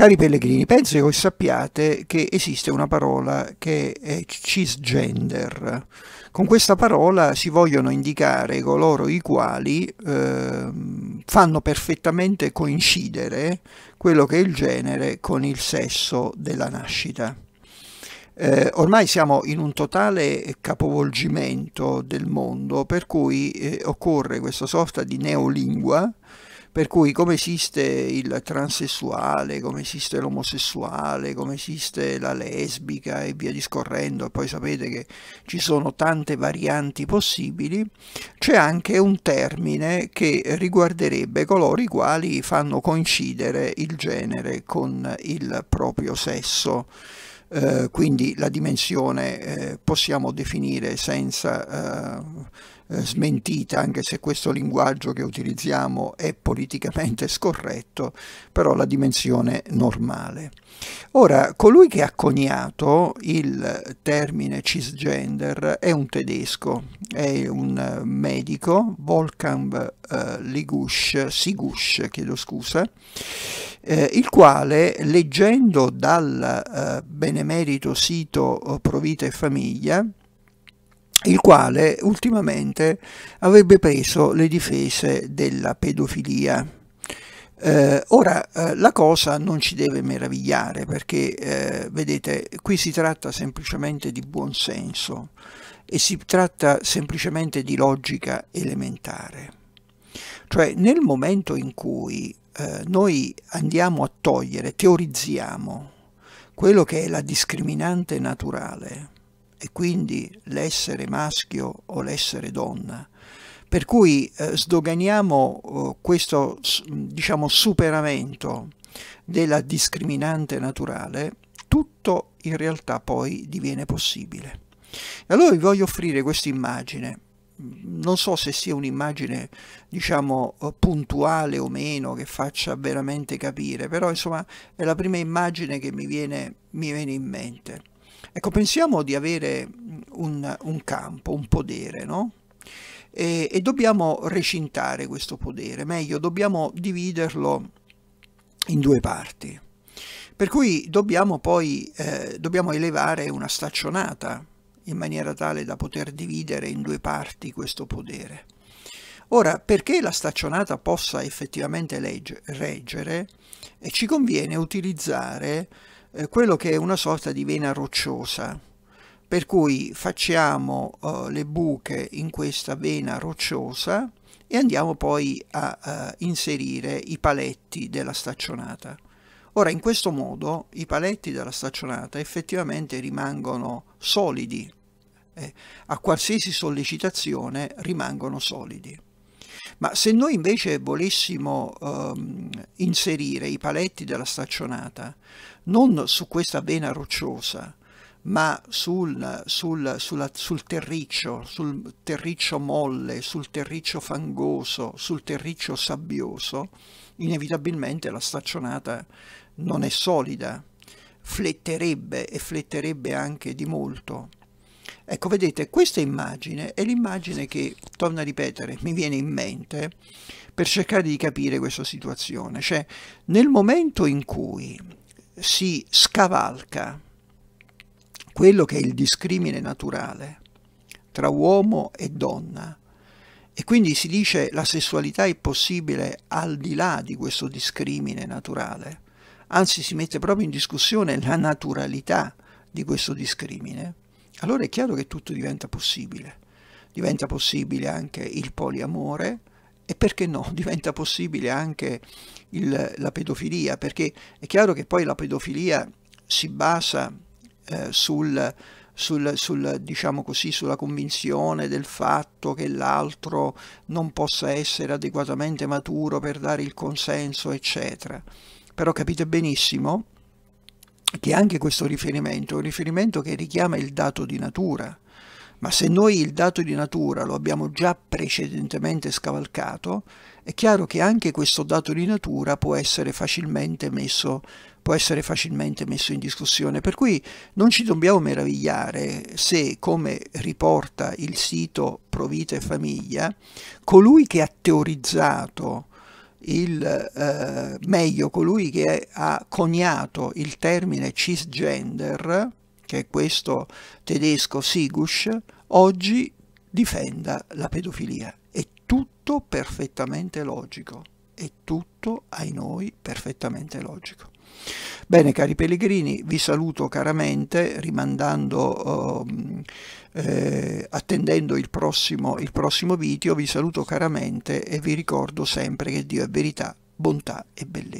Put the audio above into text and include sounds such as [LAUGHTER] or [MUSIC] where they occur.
Cari pellegrini, penso che voi sappiate che esiste una parola che è cisgender. Con questa parola si vogliono indicare coloro i quali eh, fanno perfettamente coincidere quello che è il genere con il sesso della nascita. Eh, ormai siamo in un totale capovolgimento del mondo, per cui eh, occorre questa sorta di neolingua per cui come esiste il transessuale, come esiste l'omosessuale, come esiste la lesbica e via discorrendo, e poi sapete che ci sono tante varianti possibili, c'è anche un termine che riguarderebbe coloro i quali fanno coincidere il genere con il proprio sesso. Eh, quindi la dimensione eh, possiamo definire senza eh, eh, smentita, anche se questo linguaggio che utilizziamo è politicamente scorretto, però la dimensione normale. Ora, colui che ha coniato il termine cisgender è un tedesco, è un eh, medico, Volkamp eh, Ligusch, Sigusch, chiedo scusa, eh, il quale leggendo dal eh, benemerito sito eh, Provita e Famiglia il quale ultimamente avrebbe preso le difese della pedofilia. Eh, ora, eh, la cosa non ci deve meravigliare perché, eh, vedete, qui si tratta semplicemente di buonsenso e si tratta semplicemente di logica elementare. Cioè, nel momento in cui eh, noi andiamo a togliere, teorizziamo quello che è la discriminante naturale, e quindi l'essere maschio o l'essere donna. Per cui eh, sdoganiamo eh, questo diciamo, superamento della discriminante naturale, tutto in realtà poi diviene possibile. Allora vi voglio offrire questa immagine, non so se sia un'immagine diciamo eh, puntuale o meno che faccia veramente capire, però insomma è la prima immagine che mi viene, mi viene in mente. Ecco, pensiamo di avere un, un campo, un podere, no? E, e, dobbiamo recintare questo podere, meglio, dobbiamo dividerlo in due parti. Per cui dobbiamo poi eh, dobbiamo elevare una staccionata in maniera tale da poter dividere in due parti questo podere. Ora, perché la staccionata possa effettivamente legge, reggere, eh, ci conviene utilizzare eh, quello che è una sorta di vena rocciosa. Per cui facciamo eh, le buche in questa vena rocciosa e andiamo poi a, a inserire i paletti della staccionata. Ora in questo modo i paletti della staccionata effettivamente rimangono solidi, eh, a qualsiasi sollecitazione rimangono solidi. Ma se noi invece volessimo ehm, inserire i paletti della staccionata non su questa vena rocciosa, ma sul, sul, sulla, sul, terriccio, sul terriccio molle, sul terriccio fangoso, sul terriccio sabbioso, inevitabilmente la staccionata non è solida, fletterebbe e fletterebbe anche di molto. Ecco, vedete, questa immagine è l'immagine che, torno a ripetere, mi viene in mente per cercare di capire questa situazione. Cioè, nel momento in cui si scavalca quello che è il discrimine naturale tra uomo e donna, e quindi si dice la sessualità è possibile al di là di questo discrimine naturale, anzi si mette proprio in discussione la naturalità di questo discrimine, allora è chiaro che tutto diventa possibile. Diventa possibile anche il poliamore e perché no, [LAUGHS] diventa possibile anche il, la pedofilia, perché è chiaro che poi la pedofilia si basa eh, sul, sul, sul, diciamo così, sulla convinzione del fatto che l'altro non possa essere adeguatamente maturo per dare il consenso, eccetera. Però capite benissimo che anche questo riferimento è un riferimento che richiama il dato di natura, ma se noi il dato di natura lo abbiamo già precedentemente scavalcato, è chiaro che anche questo dato di natura può essere facilmente messo, essere facilmente messo in discussione. Per cui non ci dobbiamo meravigliare se, come riporta il sito Provita e Famiglia, colui che ha teorizzato il eh, meglio colui che ha coniato il termine cisgender, che è questo tedesco Sigusch, oggi difenda la pedofilia. È tutto perfettamente logico, è tutto, ai noi, perfettamente logico. Bene cari pellegrini, vi saluto caramente rimandando, ehm, eh, attendendo il prossimo, il prossimo video, vi saluto caramente e vi ricordo sempre che Dio è verità, bontà e bellezza.